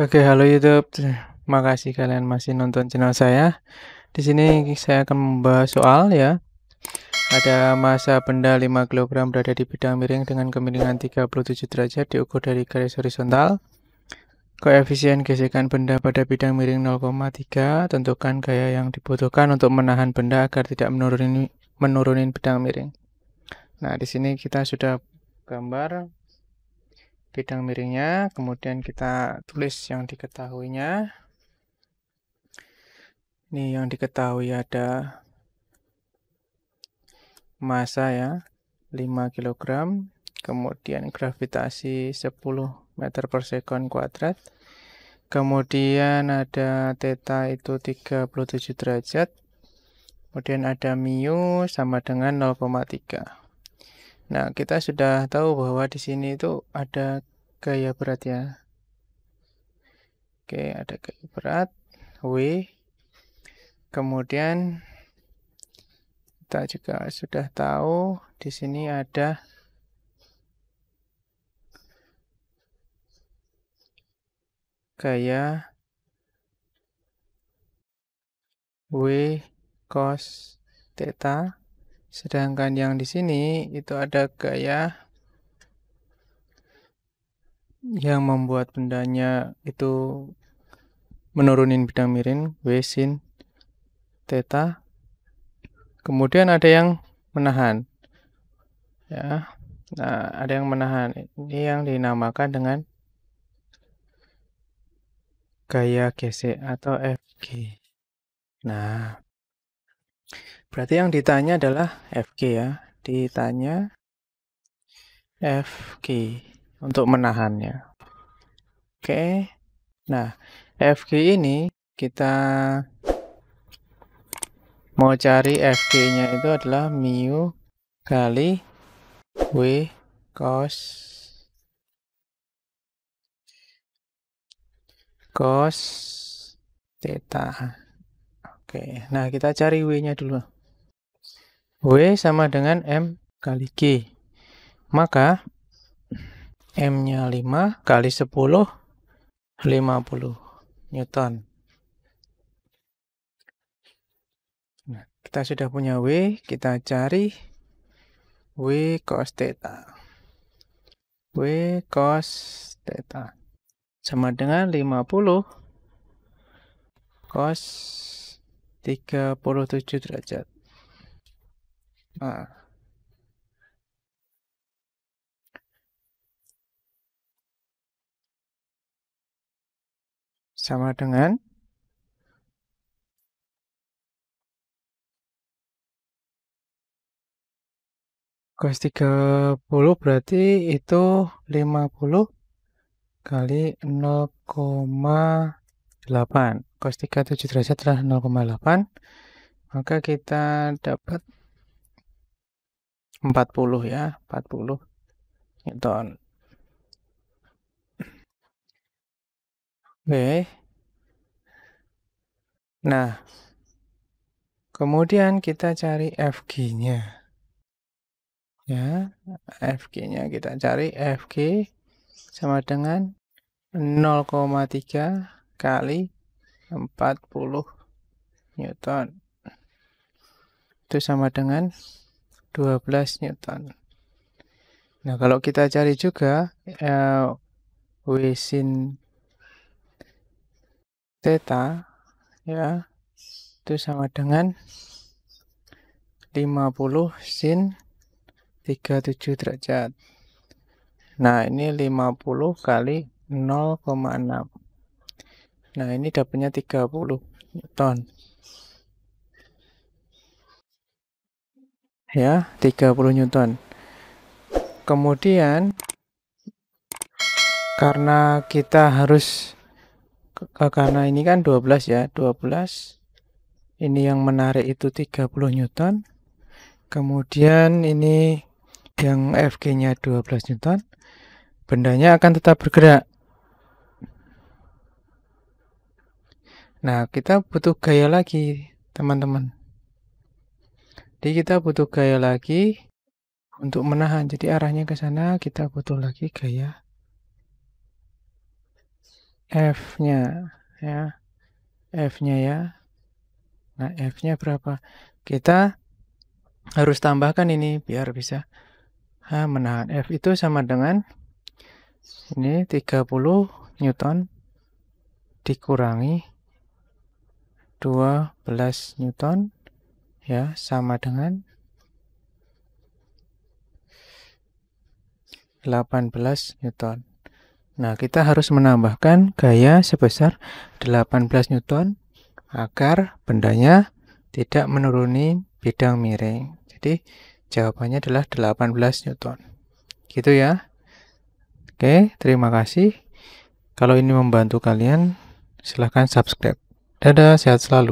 Oke, halo YouTube. Terima kasih kalian masih nonton channel saya. Di sini saya akan membahas soal ya. Ada massa benda 5 kg berada di bidang miring dengan kemiringan 37 derajat diukur dari garis horizontal. Koefisien gesekan benda pada bidang miring 0,3 tentukan gaya yang dibutuhkan untuk menahan benda agar tidak menurunin menurunin bidang miring. Nah, di sini kita sudah gambar bidang miringnya, kemudian kita tulis yang diketahuinya. Ini yang diketahui ada massa ya, 5 kg, kemudian gravitasi 10 meter per sekon kuadrat, kemudian ada theta itu 37 derajat, kemudian ada mu sama dengan 0,3. Nah, kita sudah tahu bahwa di sini itu ada gaya berat ya. Oke, ada gaya berat W. Kemudian kita juga sudah tahu di sini ada gaya W cos theta sedangkan yang di sini itu ada gaya yang membuat bendanya itu menurunin bidang mirin, W, sin, theta. Kemudian ada yang menahan. Ya. Nah, ada yang menahan. Ini yang dinamakan dengan gaya gesek atau FG. Nah, berarti yang ditanya adalah FG ya. Ditanya FG untuk menahannya. Oke. Nah, FG ini kita mau cari FG-nya itu adalah mu kali W cos cos theta. Oke, nah kita cari W-nya dulu. W sama dengan M kali G. Maka M-nya 5 kali 10, 50 Newton. Nah, kita sudah punya W, kita cari W cos theta. W cos theta. Sama dengan 50 cos 37 derajat. Nah, sama dengan cos 30 berarti itu 50 kali 0,8 cos 37 derajat adalah 0,8 maka kita dapat 40 ya 40 Newton Oke. Nah, kemudian kita cari FG-nya. Ya, FG-nya kita cari FG sama dengan 0,3 kali 40 Newton. Itu sama dengan 12 Newton. Nah, kalau kita cari juga eh, W sin Theta ya itu sama dengan 50 sin 37 derajat. Nah, ini 50 kali 0,6. Nah, ini dapatnya 30 Newton. Ya, 30 Newton. Kemudian, karena kita harus Eh, karena ini kan 12 ya 12 ini yang menarik itu 30 Newton kemudian ini yang FG nya 12 Newton bendanya akan tetap bergerak nah kita butuh gaya lagi teman-teman jadi kita butuh gaya lagi untuk menahan jadi arahnya ke sana kita butuh lagi gaya F-nya ya. F-nya ya. Nah, F-nya berapa? Kita harus tambahkan ini biar bisa ha, menahan F itu sama dengan ini 30 Newton dikurangi 12 Newton ya sama dengan 18 Newton Nah, kita harus menambahkan gaya sebesar 18 Newton agar bendanya tidak menuruni bidang miring. Jadi, jawabannya adalah 18 Newton. Gitu ya. Oke, terima kasih. Kalau ini membantu kalian, silahkan subscribe. Dadah, sehat selalu.